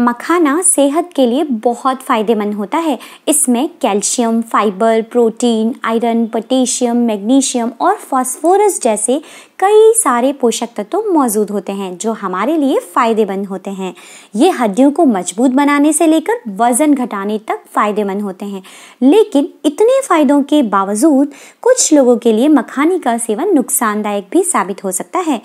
मखाना सेहत के लिए बहुत फ़ायदेमंद होता है इसमें calcium fibre protein iron potassium magnesium और फास्फोरस जैसे कई सारे पोषक तत्व तो मौजूद होते हैं जो हमारे लिए फ़ायदेमंद होते हैं ये हड्डियों को मजबूत बनाने से लेकर वज़न घटाने तक फ़ायदेमंद होते हैं लेकिन इतने फ़ायदों के बावजूद कुछ लोगों के लिए मखाने का सेवन नुकसानदायक भी साबित हो सकता है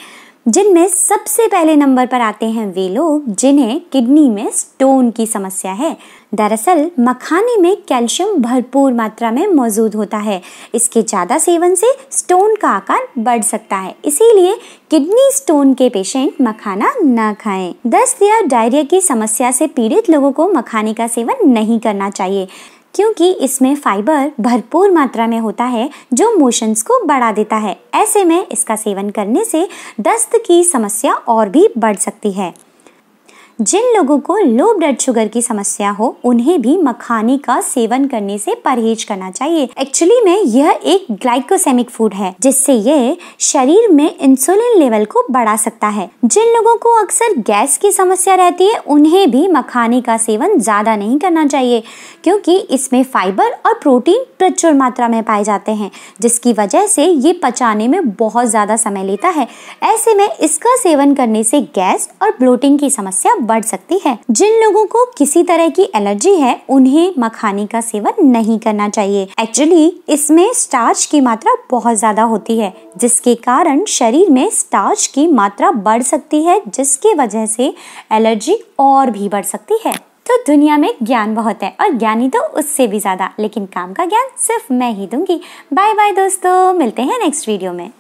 जिनमें सबसे पहले नंबर पर आते हैं वे लोग जिन्हें किडनी में स्टोन की समस्या है दरअसल मखाने में कैल्शियम भरपूर मात्रा में मौजूद होता है इसके ज़्यादा सेवन से स्टोन का आकार बढ़ सकता है इसीलिए किडनी स्टोन के पेशेंट मखाना ना खाएं। दस्त या डायरिया की समस्या से पीड़ित लोगों को मखाने का सेवन नहीं करना चाहिए क्योंकि इसमें फाइबर भरपूर मात्रा में होता है जो मोशंस को बढ़ा देता है ऐसे में इसका सेवन करने से दस्त की समस्या और भी बढ़ सकती है जिन लोगों को लो ब्लड शुगर की समस्या हो उन्हें भी मखाने का सेवन करने से परहेज करना चाहिए एक्चुअली में यह एक ग्लाइकोसेमिक फूड है जिससे यह शरीर में इंसुलिन लेवल को बढ़ा सकता है जिन लोगों को अक्सर गैस की समस्या रहती है उन्हें भी मखाने का सेवन ज्यादा नहीं करना चाहिए क्योंकि इसमें फाइबर और प्रोटीन प्रचुर मात्रा में पाए जाते हैं जिसकी वजह से ये पचाने में बहुत ज़्यादा समय लेता है ऐसे में इसका सेवन करने से गैस और ब्लोटिंग की समस्या बढ़ सकती है जिन लोगों को किसी तरह की एलर्जी है उन्हें मखाने का सेवन नहीं करना चाहिए एक्चुअली इसमें स्टार्च की मात्रा बहुत ज्यादा होती है जिसके कारण शरीर में स्टार्च की मात्रा बढ़ सकती है जिसके वजह से एलर्जी और भी बढ़ सकती है तो दुनिया में ज्ञान बहुत है और ज्ञानी तो उससे भी ज़्यादा लेकिन काम का ज्ञान सिर्फ मैं ही दूंगी बाय बाय दोस्तों मिलते हैं नेक्स्ट वीडियो में